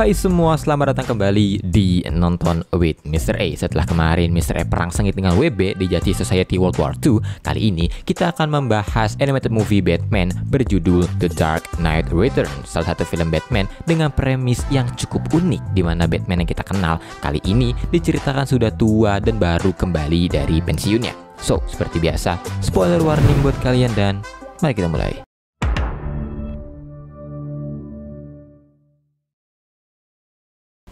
Hai semua, selamat datang kembali di Nonton with Mr. A Setelah kemarin Mr. A perang sengit dengan WB di Jati Society World War II Kali ini kita akan membahas animated movie Batman berjudul The Dark Knight Returns Salah satu film Batman dengan premis yang cukup unik di mana Batman yang kita kenal kali ini diceritakan sudah tua dan baru kembali dari pensiunnya So, seperti biasa, spoiler warning buat kalian dan mari kita mulai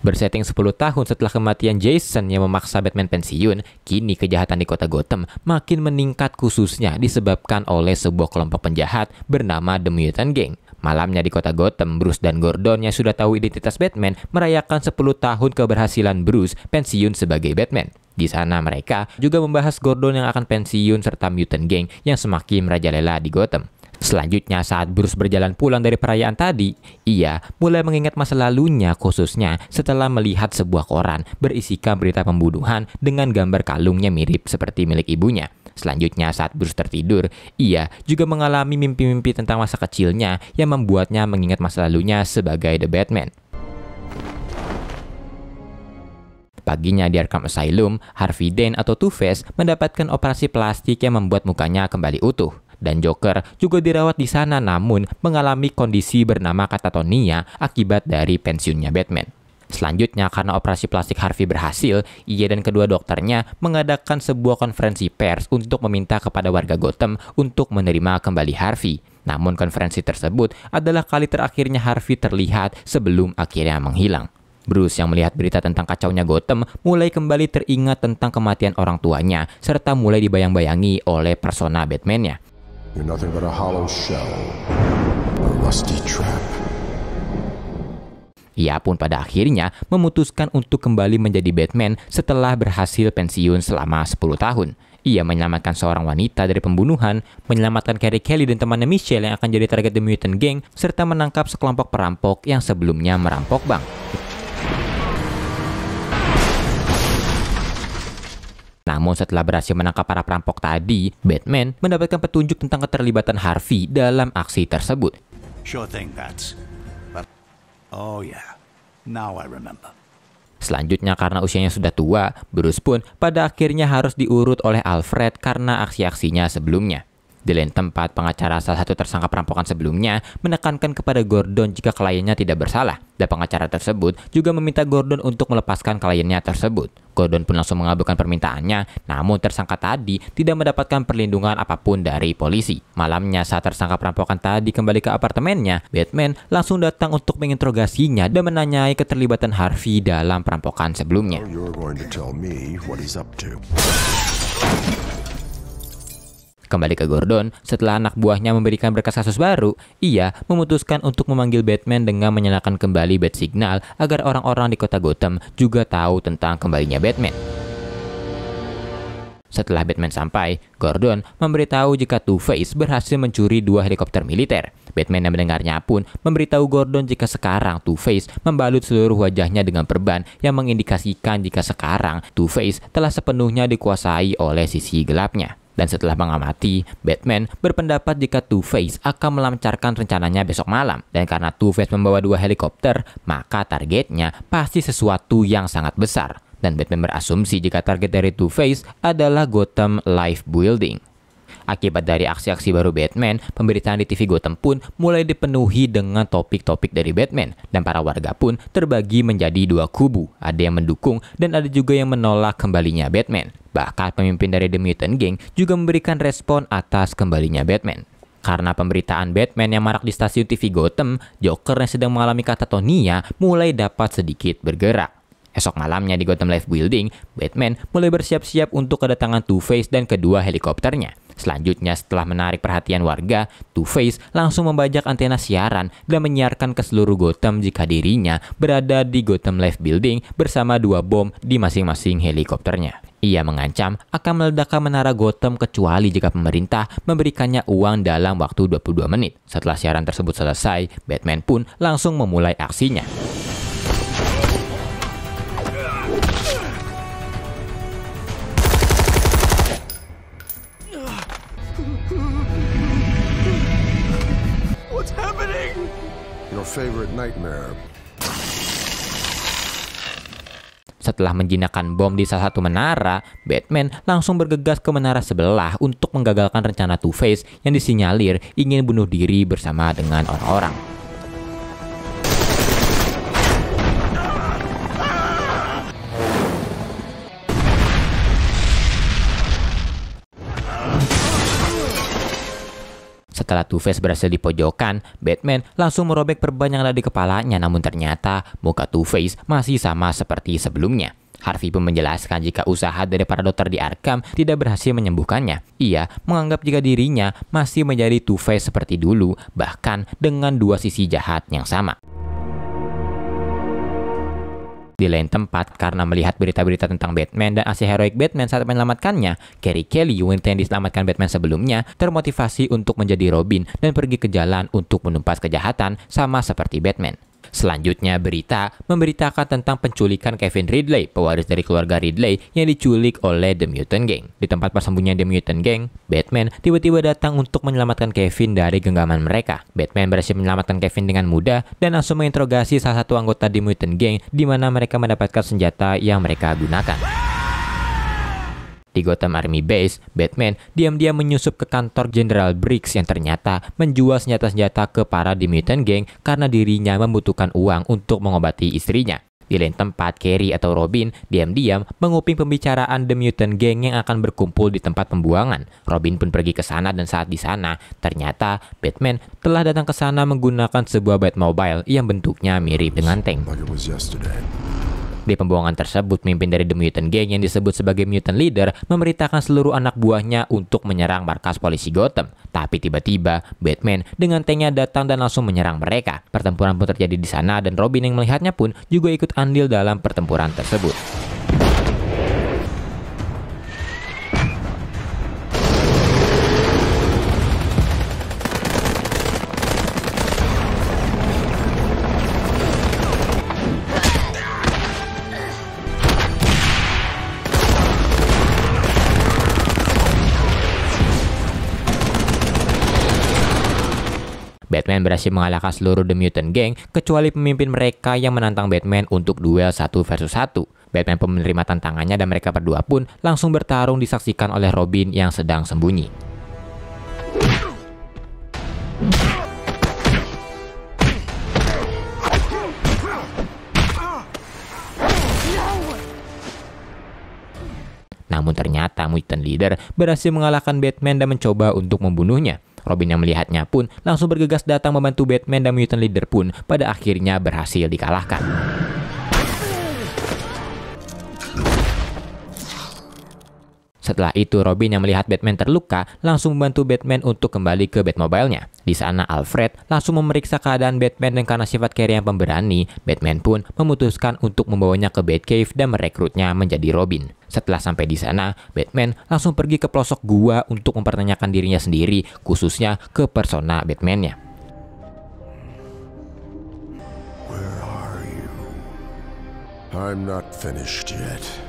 Bersetting 10 tahun setelah kematian Jason yang memaksa Batman pensiun, kini kejahatan di kota Gotham makin meningkat khususnya disebabkan oleh sebuah kelompok penjahat bernama The Mutant Gang. Malamnya di kota Gotham, Bruce dan Gordon yang sudah tahu identitas Batman merayakan 10 tahun keberhasilan Bruce pensiun sebagai Batman. Di sana mereka juga membahas Gordon yang akan pensiun serta Mutant Gang yang semakin merajalela di Gotham. Selanjutnya saat Bruce berjalan pulang dari perayaan tadi, ia mulai mengingat masa lalunya khususnya setelah melihat sebuah koran berisikan berita pembunuhan dengan gambar kalungnya mirip seperti milik ibunya. Selanjutnya saat Bruce tertidur, ia juga mengalami mimpi-mimpi tentang masa kecilnya yang membuatnya mengingat masa lalunya sebagai The Batman. Paginya di Arkham Asylum, Harvey Dent atau Two-Face mendapatkan operasi plastik yang membuat mukanya kembali utuh dan Joker juga dirawat di sana namun mengalami kondisi bernama katatonia akibat dari pensiunnya Batman. Selanjutnya, karena operasi plastik Harvey berhasil, ia dan kedua dokternya mengadakan sebuah konferensi pers untuk meminta kepada warga Gotham untuk menerima kembali Harvey. Namun konferensi tersebut adalah kali terakhirnya Harvey terlihat sebelum akhirnya menghilang. Bruce yang melihat berita tentang kacaunya Gotham mulai kembali teringat tentang kematian orang tuanya serta mulai dibayang-bayangi oleh persona Batman-nya. You're nothing but a hollow shell, a rusty trap. Ia pun pada akhirnya memutuskan untuk kembali menjadi Batman setelah berhasil pensiun selama 10 tahun. Ia menyelamatkan seorang wanita dari pembunuhan, menyelamatkan Carrie Kelly dan temannya Michelle yang akan jadi target The Mutant Gang, serta menangkap sekelompok perampok yang sebelumnya merampok bank. Namun setelah berhasil menangkap para perampok tadi, Batman mendapatkan petunjuk tentang keterlibatan Harvey dalam aksi tersebut. Sure thing, But... Oh yeah, now I remember. Selanjutnya karena usianya sudah tua, Bruce pun pada akhirnya harus diurut oleh Alfred karena aksi-aksinya sebelumnya. Di lain tempat, pengacara salah satu tersangka perampokan sebelumnya menekankan kepada Gordon jika kliennya tidak bersalah, dan pengacara tersebut juga meminta Gordon untuk melepaskan kliennya tersebut. Gordon pun langsung mengabulkan permintaannya, namun tersangka tadi tidak mendapatkan perlindungan apapun dari polisi. Malamnya saat tersangka perampokan tadi kembali ke apartemennya, Batman langsung datang untuk menginterogasinya dan menanyai keterlibatan Harvey dalam perampokan sebelumnya. Kembali ke Gordon, setelah anak buahnya memberikan berkas kasus baru, ia memutuskan untuk memanggil Batman dengan menyalakan kembali bat signal agar orang-orang di kota Gotham juga tahu tentang kembalinya Batman. Setelah Batman sampai, Gordon memberitahu jika Two-Face berhasil mencuri dua helikopter militer. Batman yang mendengarnya pun memberitahu Gordon jika sekarang Two-Face membalut seluruh wajahnya dengan perban yang mengindikasikan jika sekarang Two-Face telah sepenuhnya dikuasai oleh sisi gelapnya. Dan setelah mengamati, Batman berpendapat jika Two-Face akan melancarkan rencananya besok malam. Dan karena Two-Face membawa dua helikopter, maka targetnya pasti sesuatu yang sangat besar. Dan Batman berasumsi jika target dari Two-Face adalah Gotham Life Building. Akibat dari aksi-aksi baru Batman, pemberitaan di TV Gotham pun mulai dipenuhi dengan topik-topik dari Batman dan para warga pun terbagi menjadi dua kubu. Ada yang mendukung dan ada juga yang menolak kembalinya Batman. Bahkan pemimpin dari The Mutant Gang juga memberikan respon atas kembalinya Batman. Karena pemberitaan Batman yang marak di stasiun TV Gotham, Joker yang sedang mengalami katatonia mulai dapat sedikit bergerak. Esok malamnya di Gotham Life Building, Batman mulai bersiap-siap untuk kedatangan Two-Face dan kedua helikopternya. Selanjutnya setelah menarik perhatian warga, Two-Face langsung membajak antena siaran dan menyiarkan ke seluruh Gotham jika dirinya berada di Gotham Life Building bersama dua bom di masing-masing helikopternya. Ia mengancam akan meledakkan menara Gotham kecuali jika pemerintah memberikannya uang dalam waktu 22 menit. Setelah siaran tersebut selesai, Batman pun langsung memulai aksinya. Setelah menjinakkan bom di salah satu menara, Batman langsung bergegas ke menara sebelah untuk menggagalkan rencana Two-Face yang disinyalir ingin bunuh diri bersama dengan orang-orang. Setelah Two-Face berhasil dipojokkan, Batman langsung merobek perban yang ada di kepalanya namun ternyata muka Two-Face masih sama seperti sebelumnya. Harvey pun menjelaskan jika usaha dari para dokter di Arkham tidak berhasil menyembuhkannya. Ia menganggap jika dirinya masih menjadi Two-Face seperti dulu, bahkan dengan dua sisi jahat yang sama di lain tempat karena melihat berita-berita tentang Batman dan aksi heroik Batman saat menyelamatkannya. Carrie Kelly, wanita yang diselamatkan Batman sebelumnya, termotivasi untuk menjadi Robin dan pergi ke jalan untuk menumpas kejahatan sama seperti Batman. Selanjutnya, berita memberitakan tentang penculikan Kevin Ridley, pewaris dari keluarga Ridley yang diculik oleh The Mutant Gang. Di tempat persembunyian The Mutant Gang, Batman tiba-tiba datang untuk menyelamatkan Kevin dari genggaman mereka. Batman berhasil menyelamatkan Kevin dengan mudah dan langsung menginterogasi salah satu anggota The Mutant Gang di mana mereka mendapatkan senjata yang mereka gunakan di Gotham Army Base, Batman diam-diam menyusup ke kantor Jenderal Briggs yang ternyata menjual senjata-senjata ke para The Mutant Gang karena dirinya membutuhkan uang untuk mengobati istrinya. Di lain tempat, Carrie atau Robin diam-diam menguping pembicaraan The Mutant Gang yang akan berkumpul di tempat pembuangan. Robin pun pergi ke sana dan saat di sana, ternyata Batman telah datang ke sana menggunakan sebuah Batmobile yang bentuknya mirip dengan tank. Di pembuangan tersebut, pemimpin dari The Mutant Gang yang disebut sebagai Mutant Leader memerintahkan seluruh anak buahnya untuk menyerang markas polisi Gotham. Tapi tiba-tiba, Batman dengan tanknya datang dan langsung menyerang mereka. Pertempuran pun terjadi di sana dan Robin yang melihatnya pun juga ikut andil dalam pertempuran tersebut. Batman berhasil mengalahkan seluruh The Mutant Gang kecuali pemimpin mereka yang menantang Batman untuk duel satu versus satu. Batman pun menerima tantangannya dan mereka berdua pun langsung bertarung disaksikan oleh Robin yang sedang sembunyi. Namun ternyata Mutant Leader berhasil mengalahkan Batman dan mencoba untuk membunuhnya. Robin yang melihatnya pun langsung bergegas datang membantu Batman dan Mutant Leader pun pada akhirnya berhasil dikalahkan. Setelah itu, Robin yang melihat Batman terluka langsung membantu Batman untuk kembali ke Batmobile-nya. Di sana, Alfred langsung memeriksa keadaan Batman dan karena sifat Carrie yang pemberani, Batman pun memutuskan untuk membawanya ke Batcave dan merekrutnya menjadi Robin. Setelah sampai di sana, Batman langsung pergi ke pelosok gua untuk mempertanyakan dirinya sendiri, khususnya ke persona Batman-nya. I'm not finished yet.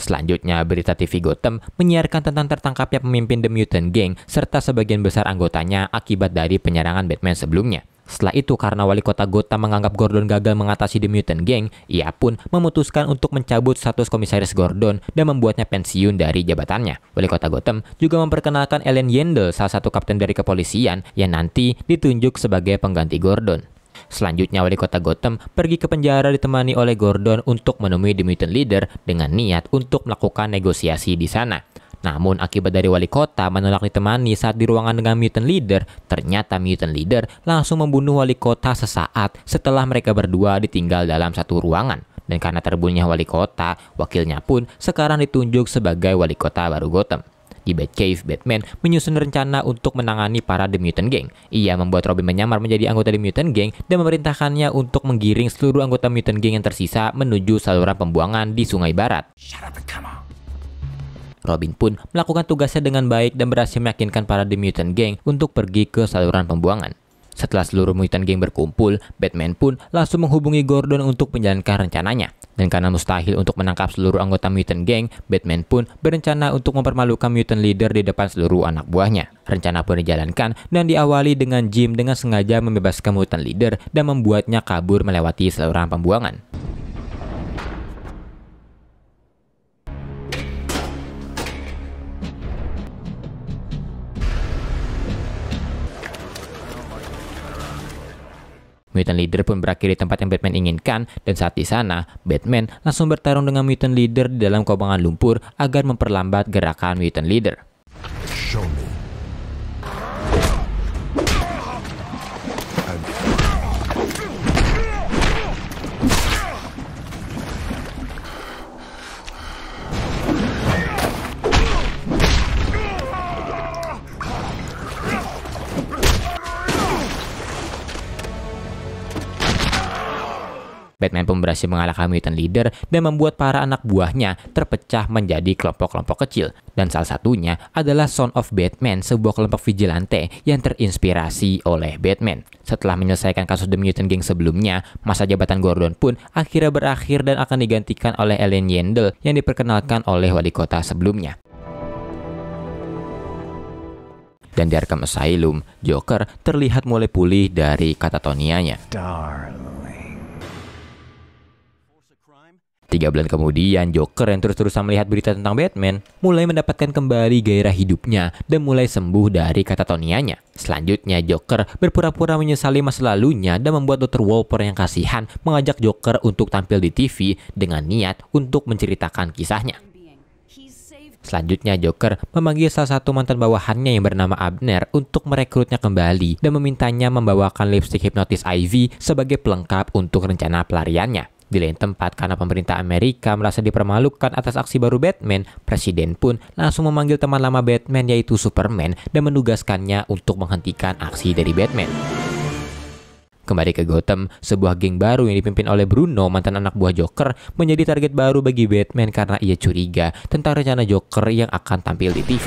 Selanjutnya, berita TV Gotham menyiarkan tentang tertangkapnya pemimpin The Mutant Gang serta sebagian besar anggotanya akibat dari penyerangan Batman sebelumnya. Setelah itu, karena wali kota Gotham menganggap Gordon gagal mengatasi The Mutant Gang, ia pun memutuskan untuk mencabut status komisaris Gordon dan membuatnya pensiun dari jabatannya. Wali kota Gotham juga memperkenalkan Ellen Yendel, salah satu kapten dari kepolisian yang nanti ditunjuk sebagai pengganti Gordon. Selanjutnya wali kota Gotham pergi ke penjara ditemani oleh Gordon untuk menemui The Mutant Leader dengan niat untuk melakukan negosiasi di sana. Namun akibat dari wali kota menolak ditemani saat di ruangan dengan mutant leader, ternyata mutant leader langsung membunuh wali kota sesaat setelah mereka berdua ditinggal dalam satu ruangan. Dan karena terbunuhnya wali kota, wakilnya pun sekarang ditunjuk sebagai wali kota baru Gotham. Di Batcave, Batman menyusun rencana untuk menangani para The Mutant Gang. Ia membuat Robin menyamar menjadi anggota The Mutant Gang dan memerintahkannya untuk menggiring seluruh anggota Mutant Gang yang tersisa menuju saluran pembuangan di Sungai Barat. Robin pun melakukan tugasnya dengan baik dan berhasil meyakinkan para The Mutant Gang untuk pergi ke saluran pembuangan. Setelah seluruh Mutant Gang berkumpul, Batman pun langsung menghubungi Gordon untuk menjalankan rencananya. Dan karena mustahil untuk menangkap seluruh anggota Mutant Gang, Batman pun berencana untuk mempermalukan Mutant Leader di depan seluruh anak buahnya. Rencana pun dijalankan dan diawali dengan Jim dengan sengaja membebaskan Mutant Leader dan membuatnya kabur melewati seluruh pembuangan. Mutant Leader pun berakhir di tempat yang Batman inginkan dan saat di sana, Batman langsung bertarung dengan Mutant Leader di dalam kubangan lumpur agar memperlambat gerakan Mutant Leader. Batman pun berhasil mengalahkan mutant leader dan membuat para anak buahnya terpecah menjadi kelompok-kelompok kecil. Dan salah satunya adalah Son of Batman, sebuah kelompok vigilante yang terinspirasi oleh Batman. Setelah menyelesaikan kasus The Mutant Gang sebelumnya, masa jabatan Gordon pun akhirnya berakhir dan akan digantikan oleh Ellen Yandel yang diperkenalkan oleh wali kota sebelumnya dan di Arkham Asylum, Joker terlihat mulai pulih dari katatonianya. Darling. Tiga bulan kemudian, Joker yang terus-terusan melihat berita tentang Batman mulai mendapatkan kembali gairah hidupnya dan mulai sembuh dari katatonianya. Selanjutnya, Joker berpura-pura menyesali masa lalunya dan membuat Dr. Wolper yang kasihan mengajak Joker untuk tampil di TV dengan niat untuk menceritakan kisahnya. Selanjutnya, Joker memanggil salah satu mantan bawahannya yang bernama Abner untuk merekrutnya kembali dan memintanya membawakan lipstick hipnotis Ivy sebagai pelengkap untuk rencana pelariannya. Di lain tempat, karena pemerintah Amerika merasa dipermalukan atas aksi baru Batman, Presiden pun langsung memanggil teman lama Batman yaitu Superman dan menugaskannya untuk menghentikan aksi dari Batman. Kembali ke Gotham, sebuah geng baru yang dipimpin oleh Bruno, mantan anak buah Joker, menjadi target baru bagi Batman karena ia curiga tentang rencana Joker yang akan tampil di TV.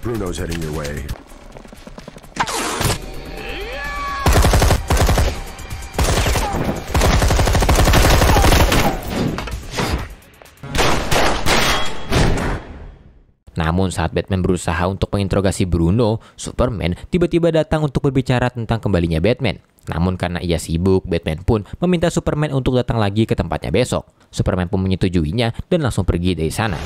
Bruno's heading your way. Namun saat Batman berusaha untuk menginterogasi Bruno, Superman tiba-tiba datang untuk berbicara tentang kembalinya Batman. Namun karena ia sibuk, Batman pun meminta Superman untuk datang lagi ke tempatnya besok. Superman pun menyetujuinya dan langsung pergi dari sana.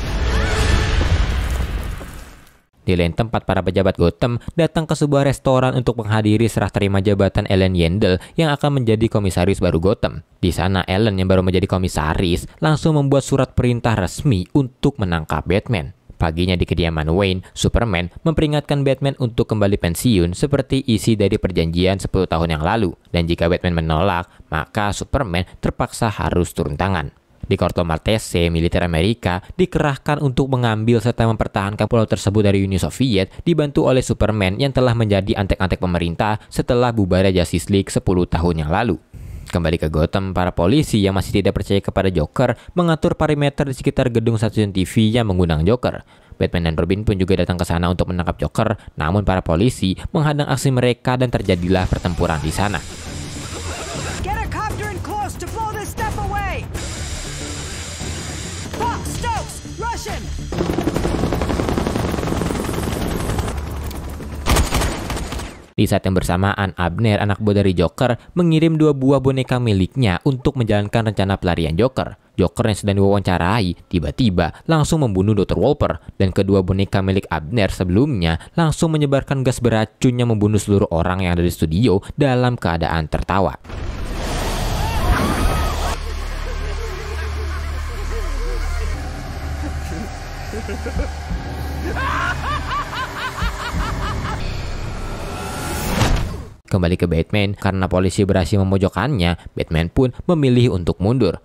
Di lain tempat, para pejabat Gotham datang ke sebuah restoran untuk menghadiri serah terima jabatan Ellen Yandel yang akan menjadi komisaris baru Gotham. Di sana, Ellen yang baru menjadi komisaris langsung membuat surat perintah resmi untuk menangkap Batman. Paginya di kediaman Wayne, Superman memperingatkan Batman untuk kembali pensiun seperti isi dari perjanjian 10 tahun yang lalu. Dan jika Batman menolak, maka Superman terpaksa harus turun tangan. Di Corto Maltese, militer Amerika dikerahkan untuk mengambil serta mempertahankan pulau tersebut dari Uni Soviet dibantu oleh Superman yang telah menjadi antek-antek pemerintah setelah bubarnya Justice League 10 tahun yang lalu. Kembali ke Gotham, para polisi yang masih tidak percaya kepada Joker mengatur perimeter di sekitar gedung stasiun TV yang mengundang Joker. Batman dan Robin pun juga datang ke sana untuk menangkap Joker, namun para polisi menghadang aksi mereka dan terjadilah pertempuran di sana. Thank you. Di saat yang bersamaan, Abner, anak buah dari Joker, mengirim dua buah boneka miliknya untuk menjalankan rencana pelarian Joker. Joker yang sedang diwawancarai tiba-tiba langsung membunuh Dr. Wolper dan kedua boneka milik Abner sebelumnya langsung menyebarkan gas beracun yang membunuh seluruh orang yang ada di studio dalam keadaan tertawa. Ha ha ha! kembali ke Batman. Karena polisi berhasil memojokkannya, Batman pun memilih untuk mundur.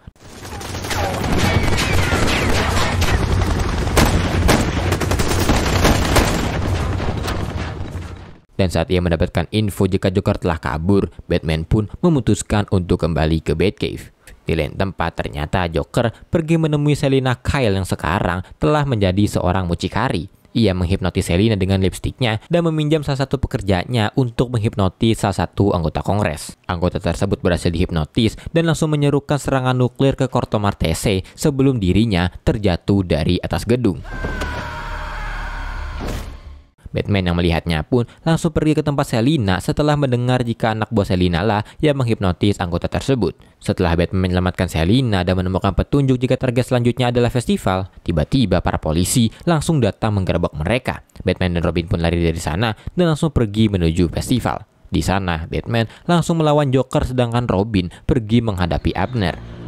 Dan saat ia mendapatkan info jika Joker telah kabur, Batman pun memutuskan untuk kembali ke Batcave. Di lain tempat, ternyata Joker pergi menemui Selina Kyle yang sekarang telah menjadi seorang mucikari. Ia menghipnotis Selina dengan lipstiknya dan meminjam salah satu pekerjaannya untuk menghipnotis salah satu anggota Kongres. Anggota tersebut berhasil dihipnotis dan langsung menyerukan serangan nuklir ke Corto Martese sebelum dirinya terjatuh dari atas gedung. Batman yang melihatnya pun langsung pergi ke tempat Selina setelah mendengar jika anak buah Selina lah yang menghipnotis anggota tersebut. Setelah Batman menyelamatkan Selina dan menemukan petunjuk jika target selanjutnya adalah festival, tiba-tiba para polisi langsung datang menggerebek mereka. Batman dan Robin pun lari dari sana dan langsung pergi menuju festival. Di sana, Batman langsung melawan Joker sedangkan Robin pergi menghadapi Abner.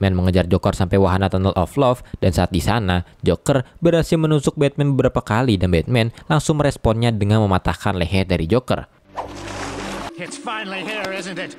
Batman mengejar Joker sampai wahana Tunnel of Love dan saat di sana, Joker berhasil menusuk Batman beberapa kali dan Batman langsung meresponnya dengan mematahkan leher dari Joker. It's finally here, isn't it?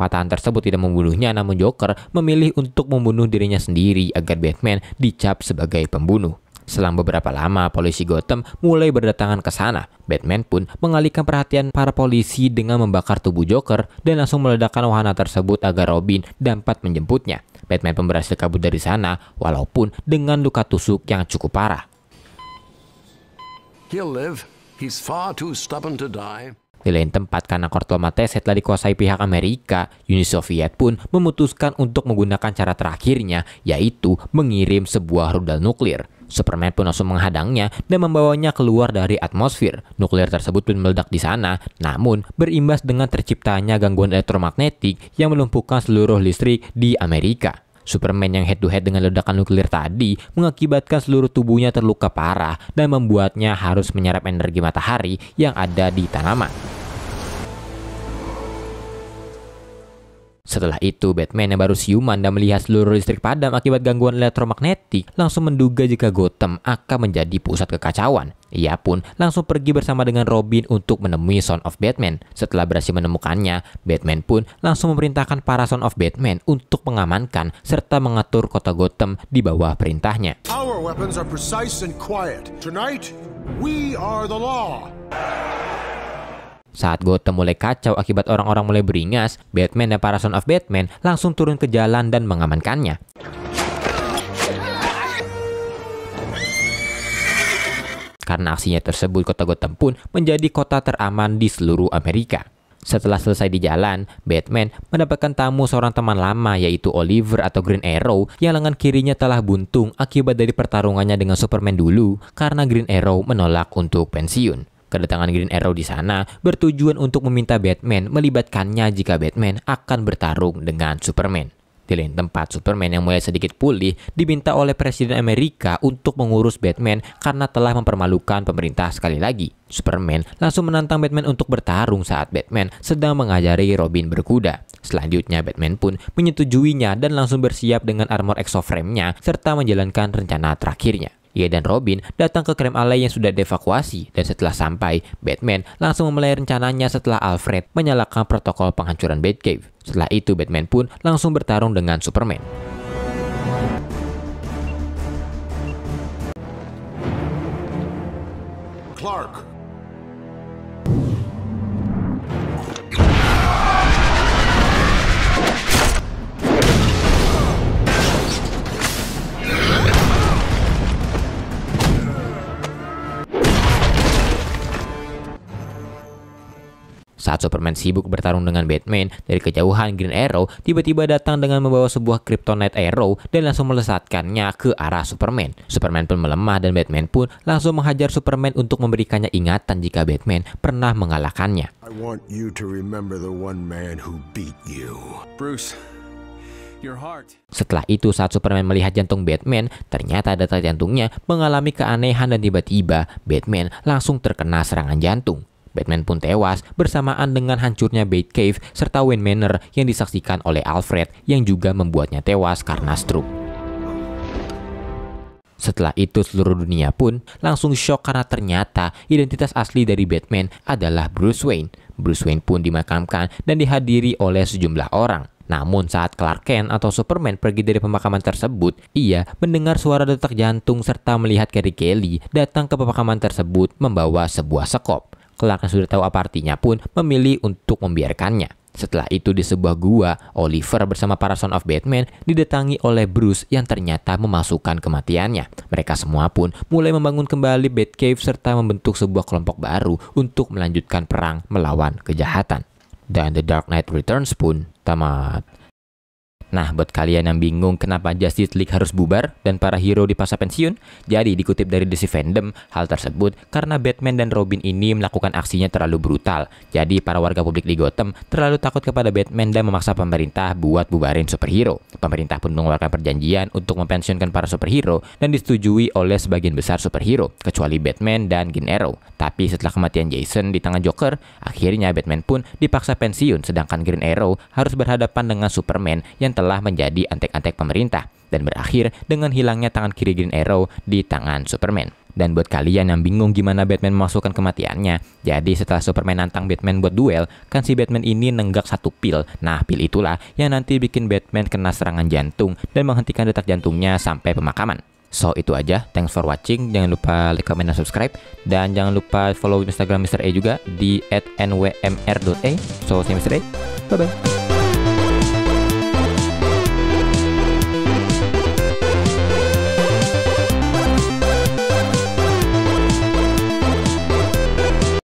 Patahan tersebut tidak membunuhnya namun Joker memilih untuk membunuh dirinya sendiri agar Batman dicap sebagai pembunuh. Selang beberapa lama, polisi Gotham mulai berdatangan ke sana. Batman pun mengalihkan perhatian para polisi dengan membakar tubuh Joker dan langsung meledakkan wahana tersebut agar Robin dapat menjemputnya. Batman pun berhasil kabur dari sana, walaupun dengan luka tusuk yang cukup parah. He'll live. He's far too stubborn to die. Di lain tempat, karena Kortel Matese telah dikuasai pihak Amerika, Uni Soviet pun memutuskan untuk menggunakan cara terakhirnya, yaitu mengirim sebuah rudal nuklir. Superman pun langsung menghadangnya dan membawanya keluar dari atmosfer. Nuklir tersebut pun meledak di sana, namun berimbas dengan terciptanya gangguan elektromagnetik yang melumpuhkan seluruh listrik di Amerika. Superman yang head-to-head -head dengan ledakan nuklir tadi mengakibatkan seluruh tubuhnya terluka parah dan membuatnya harus menyerap energi matahari yang ada di tanaman. Setelah itu, Batman yang baru siuman dan melihat seluruh listrik padam akibat gangguan elektromagnetik langsung menduga jika Gotham akan menjadi pusat kekacauan. Ia pun langsung pergi bersama dengan Robin untuk menemui Son of Batman. Setelah berhasil menemukannya, Batman pun langsung memerintahkan para Son of Batman untuk mengamankan serta mengatur kota Gotham di bawah perintahnya. Our are and quiet. Tonight, we are the law. Saat Gotham mulai kacau akibat orang-orang mulai beringas, Batman dan para Son of Batman langsung turun ke jalan dan mengamankannya. Karena aksinya tersebut, kota Gotham pun menjadi kota teraman di seluruh Amerika. Setelah selesai di jalan, Batman mendapatkan tamu seorang teman lama yaitu Oliver atau Green Arrow yang lengan kirinya telah buntung akibat dari pertarungannya dengan Superman dulu karena Green Arrow menolak untuk pensiun. Kedatangan Green Arrow di sana bertujuan untuk meminta Batman melibatkannya jika Batman akan bertarung dengan Superman. Di lain tempat, Superman yang mulai sedikit pulih diminta oleh Presiden Amerika untuk mengurus Batman karena telah mempermalukan pemerintah sekali lagi. Superman langsung menantang Batman untuk bertarung saat Batman sedang mengajari Robin berkuda. Selanjutnya, Batman pun menyetujuinya dan langsung bersiap dengan armor exoframe-nya serta menjalankan rencana terakhirnya. Ia dan Robin datang ke Krem Alley yang sudah dievakuasi dan setelah sampai, Batman langsung memulai rencananya setelah Alfred menyalakan protokol penghancuran Batcave. Setelah itu Batman pun langsung bertarung dengan Superman. Saat Superman sibuk bertarung dengan Batman, dari kejauhan Green Arrow tiba-tiba datang dengan membawa sebuah Kryptonite Arrow dan langsung melesatkannya ke arah Superman. Superman pun melemah dan Batman pun langsung menghajar Superman untuk memberikannya ingatan jika Batman pernah mengalahkannya. I want you to remember the one man who beat you. Bruce, setelah itu saat Superman melihat jantung Batman, ternyata data jantungnya mengalami keanehan dan tiba-tiba Batman langsung terkena serangan jantung. Batman pun tewas bersamaan dengan hancurnya Batcave serta Wayne Manor yang disaksikan oleh Alfred yang juga membuatnya tewas karena stroke. Setelah itu seluruh dunia pun langsung shock karena ternyata identitas asli dari Batman adalah Bruce Wayne. Bruce Wayne pun dimakamkan dan dihadiri oleh sejumlah orang. Namun saat Clark Kent atau Superman pergi dari pemakaman tersebut, ia mendengar suara detak jantung serta melihat Carrie Kelly datang ke pemakaman tersebut membawa sebuah sekop yang sudah tahu apa artinya pun memilih untuk membiarkannya. Setelah itu di sebuah gua, Oliver bersama para Son of Batman didatangi oleh Bruce yang ternyata memasukkan kematiannya. Mereka semua pun mulai membangun kembali Batcave serta membentuk sebuah kelompok baru untuk melanjutkan perang melawan kejahatan. Dan The Dark Knight Returns pun tamat. Nah, buat kalian yang bingung kenapa Justice League harus bubar dan para hero dipaksa pensiun, jadi dikutip dari DC Fandom, hal tersebut karena Batman dan Robin ini melakukan aksinya terlalu brutal. Jadi para warga publik di Gotham terlalu takut kepada Batman dan memaksa pemerintah buat bubarin superhero. Pemerintah pun mengeluarkan perjanjian untuk mempensiunkan para superhero dan disetujui oleh sebagian besar superhero, kecuali Batman dan Green Arrow. Tapi setelah kematian Jason di tangan Joker, akhirnya Batman pun dipaksa pensiun sedangkan Green Arrow harus berhadapan dengan Superman yang yang telah menjadi antek-antek pemerintah dan berakhir dengan hilangnya tangan kiri Green Arrow di tangan Superman. Dan buat kalian yang bingung gimana Batman memasukkan kematiannya, jadi setelah Superman nantang Batman buat duel, kan si Batman ini nenggak satu pil. Nah, pil itulah yang nanti bikin Batman kena serangan jantung dan menghentikan detak jantungnya sampai pemakaman. So, itu aja. Thanks for watching. Jangan lupa like, comment, dan subscribe. Dan jangan lupa follow Instagram Mr. A juga di @nwmr.a. So, see you Mr. A. Bye-bye.